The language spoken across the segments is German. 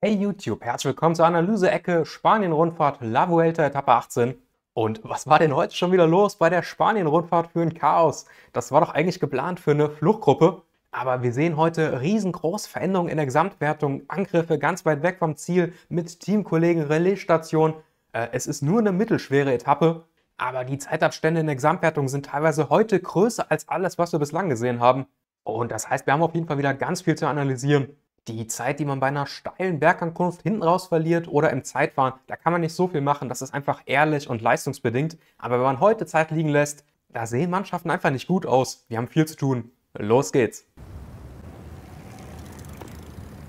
Hey YouTube, herzlich willkommen zur Analyse-Ecke Spanien-Rundfahrt La Vuelta Etappe 18. Und was war denn heute schon wieder los bei der Spanien-Rundfahrt für ein Chaos? Das war doch eigentlich geplant für eine Fluchtgruppe. Aber wir sehen heute riesengroße Veränderungen in der Gesamtwertung, Angriffe ganz weit weg vom Ziel mit Teamkollegen, Relaisstation. Äh, es ist nur eine mittelschwere Etappe, aber die Zeitabstände in der Gesamtwertung sind teilweise heute größer als alles, was wir bislang gesehen haben. Und das heißt, wir haben auf jeden Fall wieder ganz viel zu analysieren die Zeit, die man bei einer steilen Bergankunft hinten raus verliert oder im Zeitfahren, da kann man nicht so viel machen. Das ist einfach ehrlich und leistungsbedingt. Aber wenn man heute Zeit liegen lässt, da sehen Mannschaften einfach nicht gut aus. Wir haben viel zu tun. Los geht's!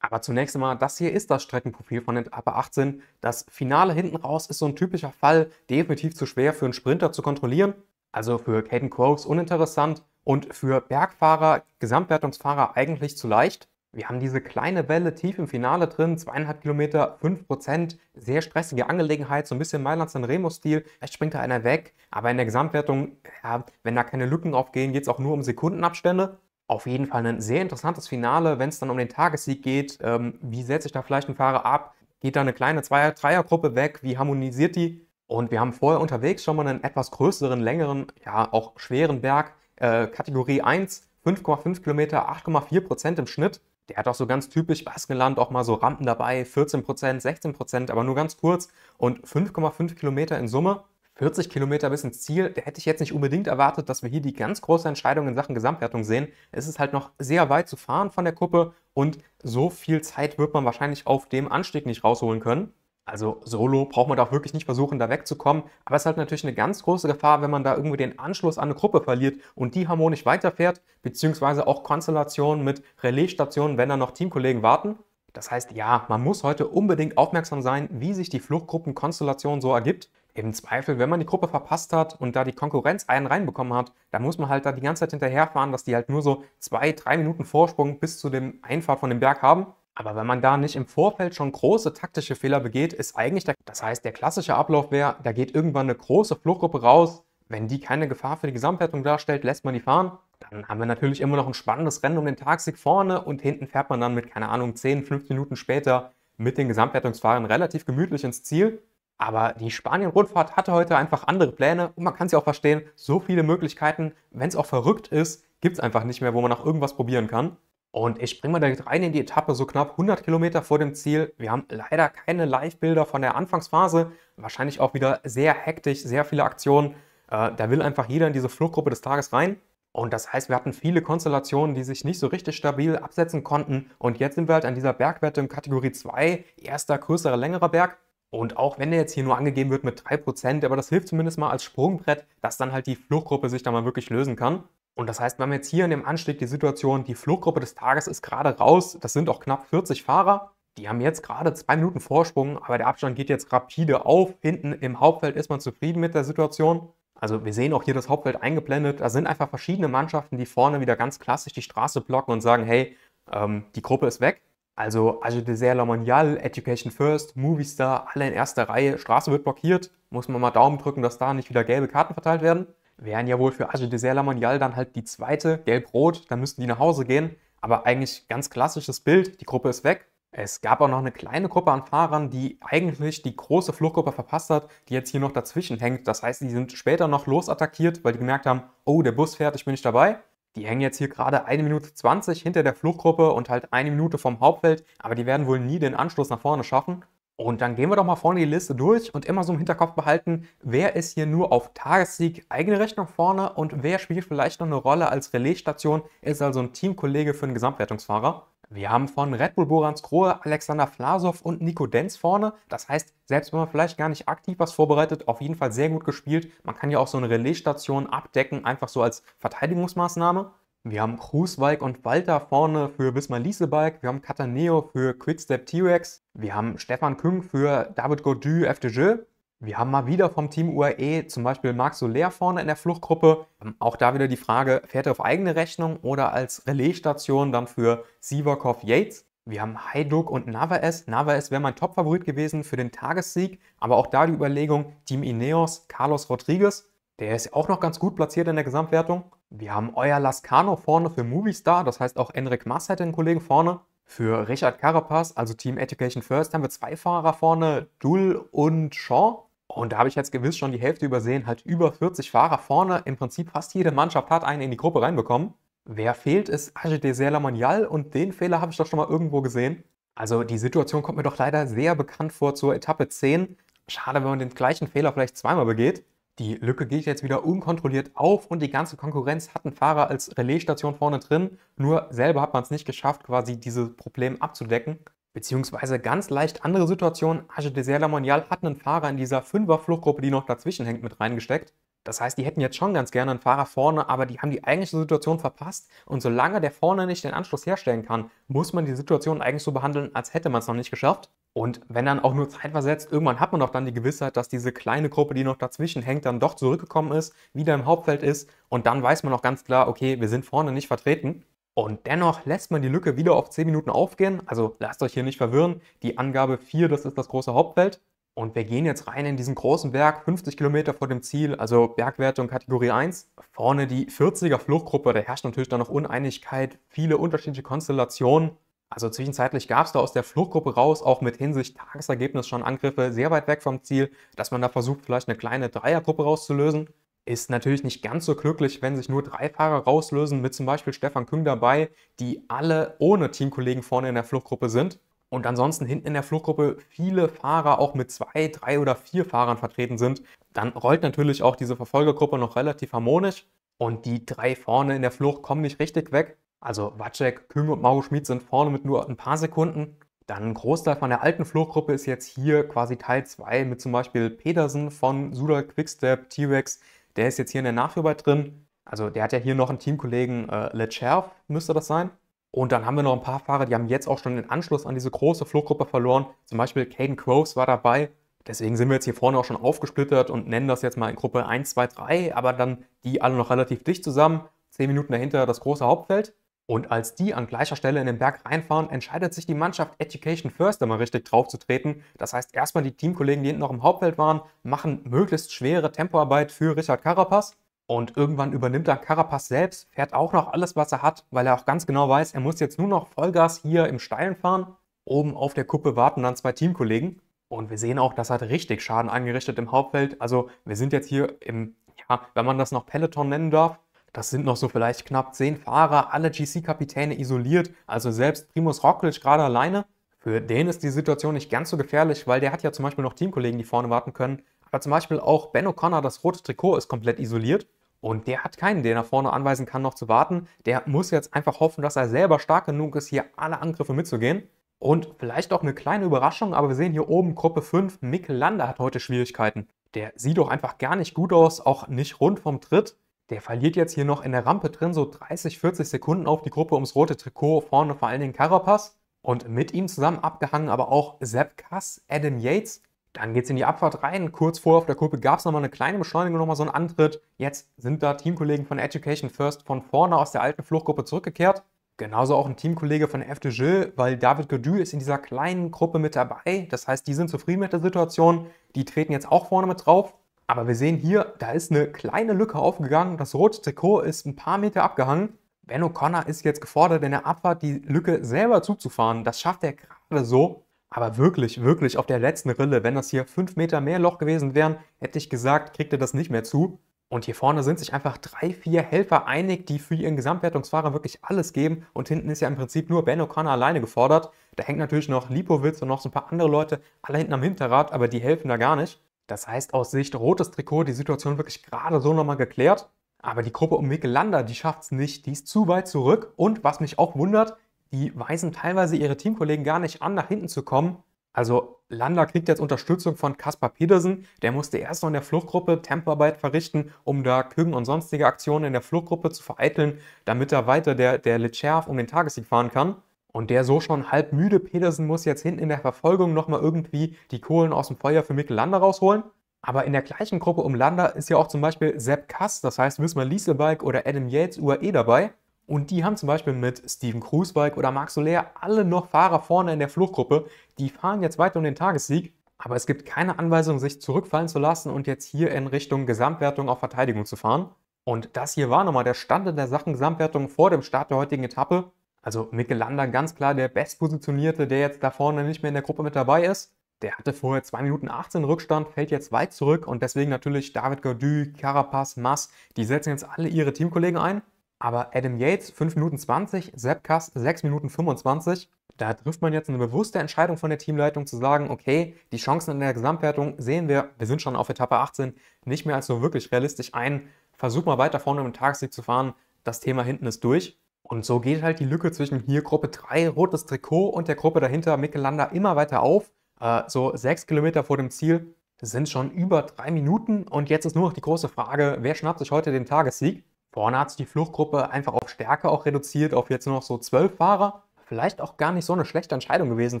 Aber zunächst einmal, das hier ist das Streckenprofil von den APA 18. Das Finale hinten raus ist so ein typischer Fall, definitiv zu schwer für einen Sprinter zu kontrollieren. Also für Caden Groves uninteressant und für Bergfahrer, Gesamtwertungsfahrer eigentlich zu leicht. Wir haben diese kleine Welle tief im Finale drin, zweieinhalb Kilometer, fünf Prozent, sehr stressige Angelegenheit, so ein bisschen Mailands in Remo-Stil. Vielleicht springt da einer weg, aber in der Gesamtwertung, ja, wenn da keine Lücken aufgehen, geht es auch nur um Sekundenabstände. Auf jeden Fall ein sehr interessantes Finale, wenn es dann um den Tagessieg geht. Ähm, wie setzt sich da vielleicht ein Fahrer ab? Geht da eine kleine Zweier-, dreier gruppe weg? Wie harmonisiert die? Und wir haben vorher unterwegs schon mal einen etwas größeren, längeren, ja, auch schweren Berg, äh, Kategorie 1, 5,5 Kilometer, 8,4 Prozent im Schnitt der hat auch so ganz typisch Baskenland auch mal so Rampen dabei, 14%, 16%, aber nur ganz kurz und 5,5 Kilometer in Summe. 40 Kilometer bis ins Ziel, da hätte ich jetzt nicht unbedingt erwartet, dass wir hier die ganz große Entscheidung in Sachen Gesamtwertung sehen. Es ist halt noch sehr weit zu fahren von der Kuppe und so viel Zeit wird man wahrscheinlich auf dem Anstieg nicht rausholen können. Also solo braucht man da auch wirklich nicht versuchen, da wegzukommen. Aber es ist halt natürlich eine ganz große Gefahr, wenn man da irgendwie den Anschluss an eine Gruppe verliert und die harmonisch weiterfährt, beziehungsweise auch Konstellationen mit Relaisstationen, wenn da noch Teamkollegen warten. Das heißt, ja, man muss heute unbedingt aufmerksam sein, wie sich die Fluchtgruppenkonstellation so ergibt. Im Zweifel, wenn man die Gruppe verpasst hat und da die Konkurrenz einen reinbekommen hat, dann muss man halt da die ganze Zeit hinterherfahren, dass die halt nur so zwei, drei Minuten Vorsprung bis zu dem Einfahrt von dem Berg haben. Aber wenn man da nicht im Vorfeld schon große taktische Fehler begeht, ist eigentlich der, das heißt, der klassische Ablauf wäre, da geht irgendwann eine große Fluchtgruppe raus. Wenn die keine Gefahr für die Gesamtwertung darstellt, lässt man die fahren. Dann haben wir natürlich immer noch ein spannendes Rennen um den Tagsieg vorne und hinten fährt man dann mit, keine Ahnung, 10, 15 Minuten später mit den Gesamtwertungsfahrern relativ gemütlich ins Ziel. Aber die Spanien-Rundfahrt hatte heute einfach andere Pläne und man kann sie auch verstehen. So viele Möglichkeiten, wenn es auch verrückt ist, gibt es einfach nicht mehr, wo man auch irgendwas probieren kann. Und ich springe mal direkt rein in die Etappe, so knapp 100 Kilometer vor dem Ziel. Wir haben leider keine Live-Bilder von der Anfangsphase. Wahrscheinlich auch wieder sehr hektisch, sehr viele Aktionen. Äh, da will einfach jeder in diese Fluggruppe des Tages rein. Und das heißt, wir hatten viele Konstellationen, die sich nicht so richtig stabil absetzen konnten. Und jetzt sind wir halt an dieser Bergwette in Kategorie 2, erster, größerer, längerer Berg. Und auch wenn der jetzt hier nur angegeben wird mit 3%, aber das hilft zumindest mal als Sprungbrett, dass dann halt die Fluchtgruppe sich da mal wirklich lösen kann. Und das heißt, wir haben jetzt hier in dem Anstieg die Situation, die Fluggruppe des Tages ist gerade raus, das sind auch knapp 40 Fahrer. Die haben jetzt gerade zwei Minuten Vorsprung, aber der Abstand geht jetzt rapide auf. Hinten im Hauptfeld ist man zufrieden mit der Situation. Also wir sehen auch hier das Hauptfeld eingeblendet. Da sind einfach verschiedene Mannschaften, die vorne wieder ganz klassisch die Straße blocken und sagen, hey, ähm, die Gruppe ist weg. Also Age Dessert La Mondiale, Education First, Movistar, alle in erster Reihe. Straße wird blockiert. Muss man mal Daumen drücken, dass da nicht wieder gelbe Karten verteilt werden wären ja wohl für Age Dessert Lamonial dann halt die zweite, gelb-rot, dann müssten die nach Hause gehen. Aber eigentlich ganz klassisches Bild, die Gruppe ist weg. Es gab auch noch eine kleine Gruppe an Fahrern, die eigentlich die große Fluchtgruppe verpasst hat, die jetzt hier noch dazwischen hängt. Das heißt, die sind später noch losattackiert, weil die gemerkt haben, oh, der Bus fährt, ich bin nicht dabei. Die hängen jetzt hier gerade 1 Minute 20 hinter der Fluchtgruppe und halt eine Minute vom Hauptfeld, aber die werden wohl nie den Anschluss nach vorne schaffen. Und dann gehen wir doch mal vorne die Liste durch und immer so im Hinterkopf behalten, wer ist hier nur auf Tagessieg eigene Rechnung vorne und wer spielt vielleicht noch eine Rolle als Relaisstation, ist also ein Teamkollege für einen Gesamtwertungsfahrer. Wir haben von Red Bull Borans Krohe, Alexander Flasow und Nico Denz vorne. Das heißt, selbst wenn man vielleicht gar nicht aktiv was vorbereitet, auf jeden Fall sehr gut gespielt. Man kann ja auch so eine Relaisstation abdecken, einfach so als Verteidigungsmaßnahme. Wir haben Kruswijk und Walter vorne für Wismar Liesebalg. Wir haben Cataneo für Quickstep T-Rex. Wir haben Stefan Küng für David Godu FDJ. Wir haben mal wieder vom Team UAE zum Beispiel Marc Soler vorne in der Fluchtgruppe. Ähm, auch da wieder die Frage, fährt er auf eigene Rechnung oder als Relaisstation dann für Sivakov Yates? Wir haben Hajduk und Navaes. Navaes wäre mein Topfavorit gewesen für den Tagessieg, aber auch da die Überlegung Team Ineos, Carlos Rodriguez. Der ist auch noch ganz gut platziert in der Gesamtwertung. Wir haben euer Lascano vorne für Movistar, das heißt auch Enric Mas hat den Kollegen vorne. Für Richard Carapaz, also Team Education First, haben wir zwei Fahrer vorne, Dull und Shaw. Und da habe ich jetzt gewiss schon die Hälfte übersehen, halt über 40 Fahrer vorne. Im Prinzip fast jede Mannschaft hat einen in die Gruppe reinbekommen. Wer fehlt, ist AGD Serlamanial und den Fehler habe ich doch schon mal irgendwo gesehen. Also die Situation kommt mir doch leider sehr bekannt vor zur Etappe 10. Schade, wenn man den gleichen Fehler vielleicht zweimal begeht. Die Lücke geht jetzt wieder unkontrolliert auf und die ganze Konkurrenz hat einen Fahrer als Relaisstation vorne drin. Nur selber hat man es nicht geschafft, quasi dieses Problem abzudecken. Beziehungsweise ganz leicht andere Situationen. Age de La Monial hat einen Fahrer in dieser Fünfer-Fluchtgruppe, die noch dazwischen hängt, mit reingesteckt. Das heißt, die hätten jetzt schon ganz gerne einen Fahrer vorne, aber die haben die eigentliche Situation verpasst. Und solange der vorne nicht den Anschluss herstellen kann, muss man die Situation eigentlich so behandeln, als hätte man es noch nicht geschafft. Und wenn dann auch nur zeitversetzt, irgendwann hat man doch dann die Gewissheit, dass diese kleine Gruppe, die noch dazwischen hängt, dann doch zurückgekommen ist, wieder im Hauptfeld ist und dann weiß man auch ganz klar, okay, wir sind vorne nicht vertreten. Und dennoch lässt man die Lücke wieder auf 10 Minuten aufgehen, also lasst euch hier nicht verwirren, die Angabe 4, das ist das große Hauptfeld. Und wir gehen jetzt rein in diesen großen Berg, 50 Kilometer vor dem Ziel, also Bergwertung Kategorie 1. Vorne die 40er Fluchtgruppe, da herrscht natürlich dann noch Uneinigkeit, viele unterschiedliche Konstellationen. Also zwischenzeitlich gab es da aus der Fluchtgruppe raus auch mit Hinsicht Tagesergebnis schon Angriffe sehr weit weg vom Ziel, dass man da versucht, vielleicht eine kleine Dreiergruppe rauszulösen. Ist natürlich nicht ganz so glücklich, wenn sich nur drei Fahrer rauslösen, mit zum Beispiel Stefan Küng dabei, die alle ohne Teamkollegen vorne in der Fluchtgruppe sind. Und ansonsten hinten in der Fluchtgruppe viele Fahrer auch mit zwei, drei oder vier Fahrern vertreten sind. Dann rollt natürlich auch diese Verfolgergruppe noch relativ harmonisch. Und die drei vorne in der Flucht kommen nicht richtig weg. Also Wacek, Kühm und Mauro Schmid sind vorne mit nur ein paar Sekunden. Dann ein Großteil von der alten Fluchtgruppe ist jetzt hier quasi Teil 2 mit zum Beispiel Pedersen von Suda Quickstep, T-Rex. Der ist jetzt hier in der Nachführarbeit drin. Also der hat ja hier noch einen Teamkollegen, äh, Lecherf müsste das sein. Und dann haben wir noch ein paar Fahrer, die haben jetzt auch schon den Anschluss an diese große Fluchtgruppe verloren. Zum Beispiel Caden Groves war dabei. Deswegen sind wir jetzt hier vorne auch schon aufgesplittert und nennen das jetzt mal in Gruppe 1, 2, 3, aber dann die alle noch relativ dicht zusammen. Zehn Minuten dahinter das große Hauptfeld. Und als die an gleicher Stelle in den Berg reinfahren, entscheidet sich die Mannschaft Education First immer richtig drauf zu treten. Das heißt, erstmal die Teamkollegen, die hinten noch im Hauptfeld waren, machen möglichst schwere Tempoarbeit für Richard Carapaz. Und irgendwann übernimmt dann Carapaz selbst, fährt auch noch alles, was er hat, weil er auch ganz genau weiß, er muss jetzt nur noch Vollgas hier im Steilen fahren. Oben auf der Kuppe warten dann zwei Teamkollegen. Und wir sehen auch, das hat richtig Schaden angerichtet im Hauptfeld. Also wir sind jetzt hier im, ja, wenn man das noch Peloton nennen darf, das sind noch so vielleicht knapp zehn Fahrer, alle GC-Kapitäne isoliert, also selbst Primus Roglic gerade alleine. Für den ist die Situation nicht ganz so gefährlich, weil der hat ja zum Beispiel noch Teamkollegen, die vorne warten können. Aber zum Beispiel auch Ben O'Connor, das rote Trikot, ist komplett isoliert. Und der hat keinen, den er vorne anweisen kann, noch zu warten. Der muss jetzt einfach hoffen, dass er selber stark genug ist, hier alle Angriffe mitzugehen. Und vielleicht auch eine kleine Überraschung, aber wir sehen hier oben Gruppe 5, Mikkel Landa hat heute Schwierigkeiten. Der sieht doch einfach gar nicht gut aus, auch nicht rund vom Tritt der verliert jetzt hier noch in der Rampe drin so 30, 40 Sekunden auf die Gruppe ums rote Trikot, vorne vor allen Dingen Carapaz und mit ihm zusammen abgehangen aber auch Sepp Kass, Adam Yates. Dann geht es in die Abfahrt rein, kurz vorher auf der Kurve gab es nochmal eine kleine Beschleunigung, nochmal so einen Antritt. Jetzt sind da Teamkollegen von Education First von vorne aus der alten Fluchtgruppe zurückgekehrt. Genauso auch ein Teamkollege von FDJ, weil David Godu ist in dieser kleinen Gruppe mit dabei. Das heißt, die sind zufrieden mit der Situation. Die treten jetzt auch vorne mit drauf. Aber wir sehen hier, da ist eine kleine Lücke aufgegangen. Das rote Trikot ist ein paar Meter abgehangen. Ben O'Connor ist jetzt gefordert, in der Abfahrt die Lücke selber zuzufahren. Das schafft er gerade so. Aber wirklich, wirklich auf der letzten Rille, wenn das hier 5 Meter mehr Loch gewesen wären, hätte ich gesagt, kriegt er das nicht mehr zu. Und hier vorne sind sich einfach drei, vier Helfer einig, die für ihren Gesamtwertungsfahrer wirklich alles geben. Und hinten ist ja im Prinzip nur Ben O'Connor alleine gefordert. Da hängt natürlich noch Lipowitz und noch so ein paar andere Leute alle hinten am Hinterrad, aber die helfen da gar nicht. Das heißt, aus Sicht rotes Trikot die Situation wirklich gerade so nochmal geklärt. Aber die Gruppe um Landa, die schafft es nicht. Die ist zu weit zurück. Und was mich auch wundert, die weisen teilweise ihre Teamkollegen gar nicht an, nach hinten zu kommen. Also Landa kriegt jetzt Unterstützung von Kaspar Petersen. Der musste erst noch in der Fluchtgruppe Tempoarbeit verrichten, um da Kügen und sonstige Aktionen in der Fluchtgruppe zu vereiteln, damit da weiter der, der Cherf um den Tagessieg fahren kann. Und der so schon halb müde Pedersen muss jetzt hinten in der Verfolgung nochmal irgendwie die Kohlen aus dem Feuer für Mikkel Lander rausholen. Aber in der gleichen Gruppe um Lander ist ja auch zum Beispiel Sepp Kass, das heißt Wismar Lieselbalg oder Adam Yates UAE dabei. Und die haben zum Beispiel mit Steven Kruiswijk oder Marc Soler alle noch Fahrer vorne in der Fluchtgruppe. Die fahren jetzt weiter um den Tagessieg. Aber es gibt keine Anweisung, sich zurückfallen zu lassen und jetzt hier in Richtung Gesamtwertung auf Verteidigung zu fahren. Und das hier war nochmal der Stand in der Sachen Gesamtwertung vor dem Start der heutigen Etappe. Also Michelanda ganz klar der Bestpositionierte, der jetzt da vorne nicht mehr in der Gruppe mit dabei ist. Der hatte vorher 2 Minuten 18 Rückstand, fällt jetzt weit zurück und deswegen natürlich David Gaudu, Carapaz, Mass, die setzen jetzt alle ihre Teamkollegen ein. Aber Adam Yates 5 Minuten 20, Sepp Kass 6 Minuten 25. Da trifft man jetzt eine bewusste Entscheidung von der Teamleitung zu sagen, okay, die Chancen in der Gesamtwertung sehen wir, wir sind schon auf Etappe 18, nicht mehr als so wirklich realistisch ein. Versuch mal weiter vorne im Tagessieg zu fahren, das Thema hinten ist durch. Und so geht halt die Lücke zwischen hier Gruppe 3, rotes Trikot, und der Gruppe dahinter, Mikkelander, immer weiter auf. Äh, so sechs Kilometer vor dem Ziel sind schon über drei Minuten. Und jetzt ist nur noch die große Frage, wer schnappt sich heute den Tagessieg? Vorne hat sich die Fluchtgruppe einfach auf Stärke auch reduziert, auf jetzt nur noch so zwölf Fahrer. Vielleicht auch gar nicht so eine schlechte Entscheidung gewesen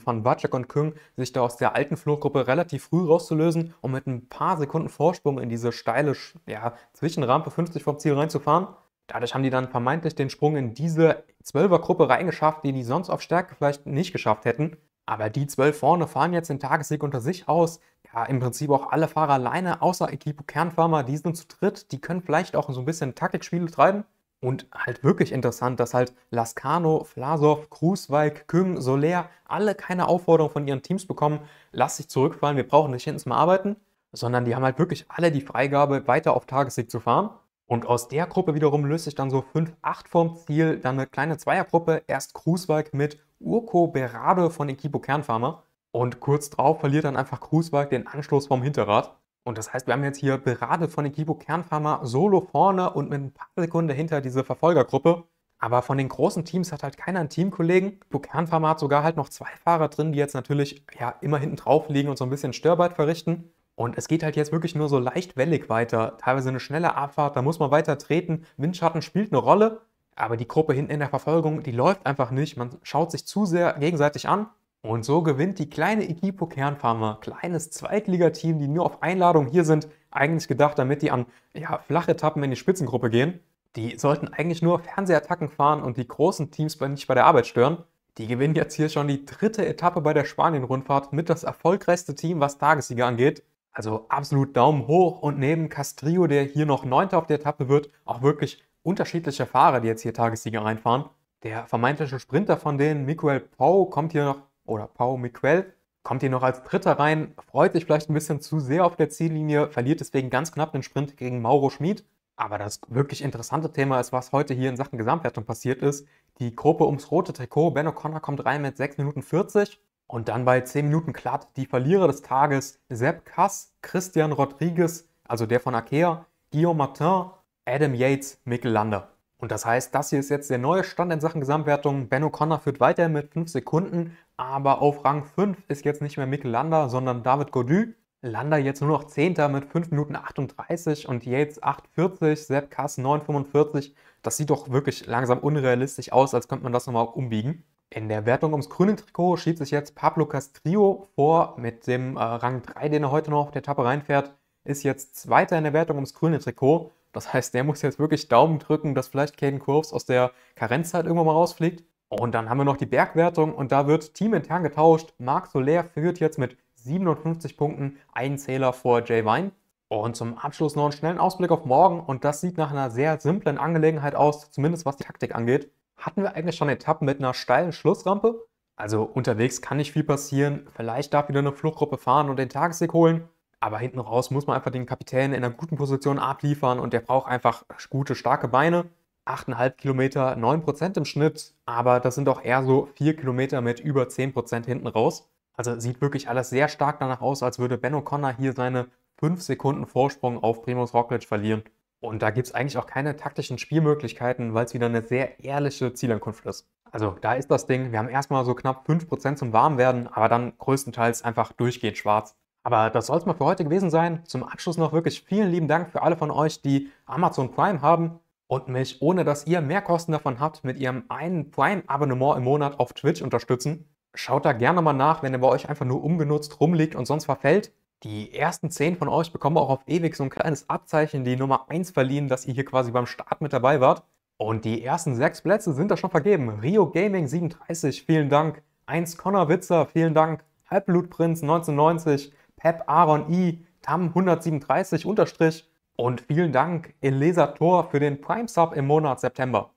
von Wacek und Küng, sich da aus der alten Fluchtgruppe relativ früh rauszulösen und um mit ein paar Sekunden Vorsprung in diese steile ja, Zwischenrampe 50 vom Ziel reinzufahren. Dadurch haben die dann vermeintlich den Sprung in diese 12er-Gruppe reingeschafft, die die sonst auf Stärke vielleicht nicht geschafft hätten. Aber die 12 vorne fahren jetzt den Tagessieg unter sich aus. Ja, im Prinzip auch alle Fahrer alleine, außer Equipo Kernfarmer, die sind zu dritt. Die können vielleicht auch so ein bisschen Taktikspiele treiben. Und halt wirklich interessant, dass halt Lascano, Flasov, Krusweig, Küm, Soler alle keine Aufforderung von ihren Teams bekommen, lass dich zurückfallen, wir brauchen nicht hinten mal arbeiten, sondern die haben halt wirklich alle die Freigabe, weiter auf Tagessieg zu fahren. Und aus der Gruppe wiederum löst sich dann so 5-8 vom Ziel, dann eine kleine Zweiergruppe, erst Kruswalk mit Urko Berade von Equipo Kernfarmer. Und kurz drauf verliert dann einfach Kruswalk den Anschluss vom Hinterrad. Und das heißt, wir haben jetzt hier Berade von Equipo Kernfarmer solo vorne und mit ein paar Sekunden hinter diese Verfolgergruppe. Aber von den großen Teams hat halt keiner einen Teamkollegen. Equipo Kernfarmer hat sogar halt noch zwei Fahrer drin, die jetzt natürlich ja immer hinten drauf liegen und so ein bisschen Störbeit verrichten. Und es geht halt jetzt wirklich nur so leicht wellig weiter. Teilweise eine schnelle Abfahrt, da muss man weiter treten. Windschatten spielt eine Rolle, aber die Gruppe hinten in der Verfolgung, die läuft einfach nicht. Man schaut sich zu sehr gegenseitig an. Und so gewinnt die kleine Equipo Kernfarmer, kleines Zweitligateam, die nur auf Einladung hier sind, eigentlich gedacht, damit die an ja, Flachetappen in die Spitzengruppe gehen. Die sollten eigentlich nur Fernsehattacken fahren und die großen Teams nicht bei der Arbeit stören. Die gewinnen jetzt hier schon die dritte Etappe bei der Spanien-Rundfahrt mit das erfolgreichste Team, was Tagessieger angeht. Also absolut Daumen hoch und neben Castrillo, der hier noch Neunter auf der Etappe wird, auch wirklich unterschiedliche Fahrer, die jetzt hier Tagessieger reinfahren. Der vermeintliche Sprinter von denen, Miguel Pau, kommt hier noch, oder Pau Miguel, kommt hier noch als Dritter rein, freut sich vielleicht ein bisschen zu sehr auf der Ziellinie, verliert deswegen ganz knapp den Sprint gegen Mauro Schmid. Aber das wirklich interessante Thema ist, was heute hier in Sachen Gesamtwertung passiert ist. Die Gruppe ums rote Trikot, Ben O'Connor kommt rein mit 6 Minuten 40. Und dann bei 10 Minuten glatt die Verlierer des Tages Sepp Kass, Christian Rodriguez, also der von Akea, Guillaume Martin, Adam Yates, Mikkel Lander. Und das heißt, das hier ist jetzt der neue Stand in Sachen Gesamtwertung. Ben O'Connor führt weiter mit 5 Sekunden, aber auf Rang 5 ist jetzt nicht mehr Mikkel Lander, sondern David Godu. Lander jetzt nur noch 10. mit 5 Minuten 38 und Yates 8,40, Sepp Kass 9,45. Das sieht doch wirklich langsam unrealistisch aus, als könnte man das nochmal umbiegen. In der Wertung ums grüne Trikot schiebt sich jetzt Pablo Castrillo vor mit dem äh, Rang 3, den er heute noch auf der Etappe reinfährt. Ist jetzt Zweiter in der Wertung ums grüne Trikot. Das heißt, der muss jetzt wirklich Daumen drücken, dass vielleicht Caden Kurves aus der Karenzzeit irgendwann mal rausfliegt. Und dann haben wir noch die Bergwertung und da wird teamintern getauscht. Marc Soler führt jetzt mit 57 Punkten einen Zähler vor Jay Vine. Und zum Abschluss noch einen schnellen Ausblick auf morgen und das sieht nach einer sehr simplen Angelegenheit aus, zumindest was die Taktik angeht hatten wir eigentlich schon Etappen mit einer steilen Schlussrampe. Also unterwegs kann nicht viel passieren. Vielleicht darf wieder eine Fluchtgruppe fahren und den Tagessieg holen. Aber hinten raus muss man einfach den Kapitän in einer guten Position abliefern und der braucht einfach gute, starke Beine. 8,5 Kilometer, 9% im Schnitt, aber das sind auch eher so 4 Kilometer mit über 10% hinten raus. Also sieht wirklich alles sehr stark danach aus, als würde Ben O'Connor hier seine 5 Sekunden Vorsprung auf Primus Roglic verlieren. Und da gibt es eigentlich auch keine taktischen Spielmöglichkeiten, weil es wieder eine sehr ehrliche Zielankunft ist. Also da ist das Ding, wir haben erstmal so knapp 5% zum Warmwerden, aber dann größtenteils einfach durchgehend schwarz. Aber das soll es mal für heute gewesen sein. Zum Abschluss noch wirklich vielen lieben Dank für alle von euch, die Amazon Prime haben und mich, ohne dass ihr mehr Kosten davon habt, mit ihrem einen Prime-Abonnement im Monat auf Twitch unterstützen. Schaut da gerne mal nach, wenn er bei euch einfach nur umgenutzt rumliegt und sonst verfällt. Die ersten zehn von euch bekommen auch auf ewig so ein kleines Abzeichen, die Nummer 1 verliehen, dass ihr hier quasi beim Start mit dabei wart. Und die ersten sechs Plätze sind da schon vergeben. Rio Gaming 37, vielen Dank. 1 Connor Witzer, vielen Dank. Halbblutprinz 1990, Pep Aaron I, Tam 137 unterstrich. Und vielen Dank Elisa Thor für den Prime Sub im Monat September.